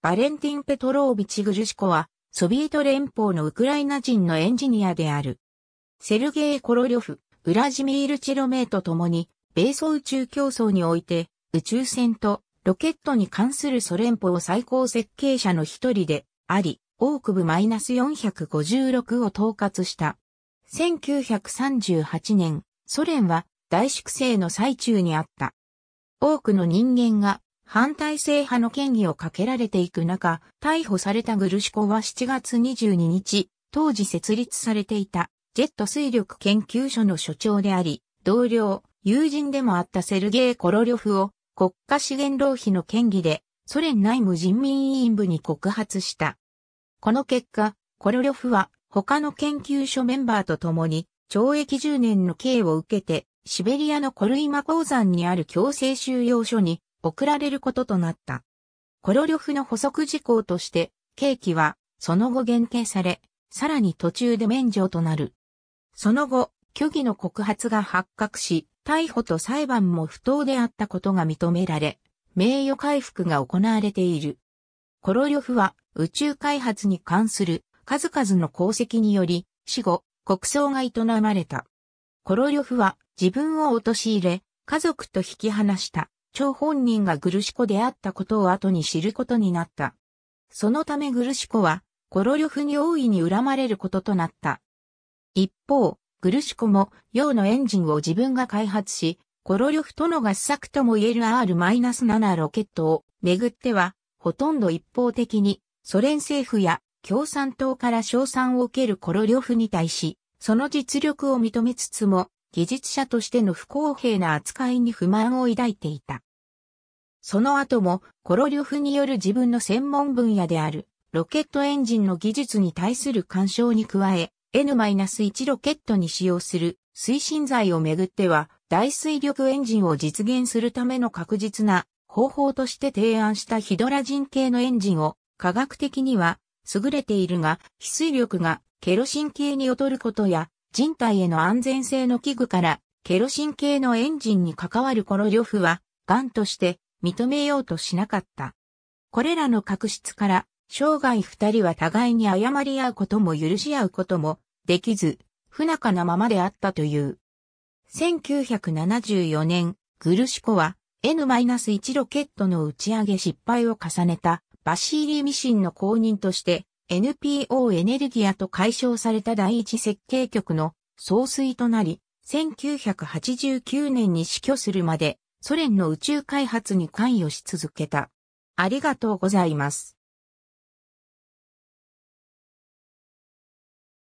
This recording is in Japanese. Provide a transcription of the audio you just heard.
バレンティン・ペトロービチ・グジュシコは、ソビエト連邦のウクライナ人のエンジニアである。セルゲイ・コロリョフ、ウラジミール・チェロメイと共に、米ソ宇宙競争において、宇宙船とロケットに関するソ連邦最高設計者の一人であり、オーク部マイナス -456 を統括した。1938年、ソ連は大粛清の最中にあった。多くの人間が反体制派の権威をかけられていく中、逮捕されたグルシコは7月22日、当時設立されていたジェット水力研究所の所長であり、同僚、友人でもあったセルゲイ・コロリョフを国家資源浪費の嫌疑でソ連内務人民委員部に告発した。この結果、コロリョフは他の研究所メンバーと共に懲役10年の刑を受けてシベリアのコルイマ鉱山にある強制収容所に送られることとなった。コロリョフの補足事項として、刑期は、その後減刑され、さらに途中で免除となる。その後、虚偽の告発が発覚し、逮捕と裁判も不当であったことが認められ、名誉回復が行われている。コロリョフは宇宙開発に関する数々の功績により、死後、国葬が営まれた。コロリョフは自分を陥れ、家族と引き離した長本人がグルシコであったことを後に知ることになった。そのためグルシコは、コロリョフに大いに恨まれることとなった。一方、グルシコも、用のエンジンを自分が開発し、コロリョフとの合作とも言える R-7 ロケットをめぐっては、ほとんど一方的に、ソ連政府や共産党から賞賛を受けるコロリョフに対し、その実力を認めつつも、技術者としての不公平な扱いに不満を抱いていた。その後もコロリョフによる自分の専門分野であるロケットエンジンの技術に対する干渉に加え N-1 ロケットに使用する推進剤をめぐっては大水力エンジンを実現するための確実な方法として提案したヒドラジン系のエンジンを科学的には優れているが、非水力がケロシン系に劣ることや人体への安全性の器具からケロシン系のエンジンに関わるコロリョフは、癌として認めようとしなかった。これらの確執から、生涯二人は互いに謝り合うことも許し合うこともできず、不仲なままであったという。1974年、グルシコは N-1 ロケットの打ち上げ失敗を重ねたバシーリー・ミシンの公認として NPO エネルギアと解消された第一設計局の総帥となり、1989年に死去するまでソ連の宇宙開発に関与し続けた。ありがとうございます。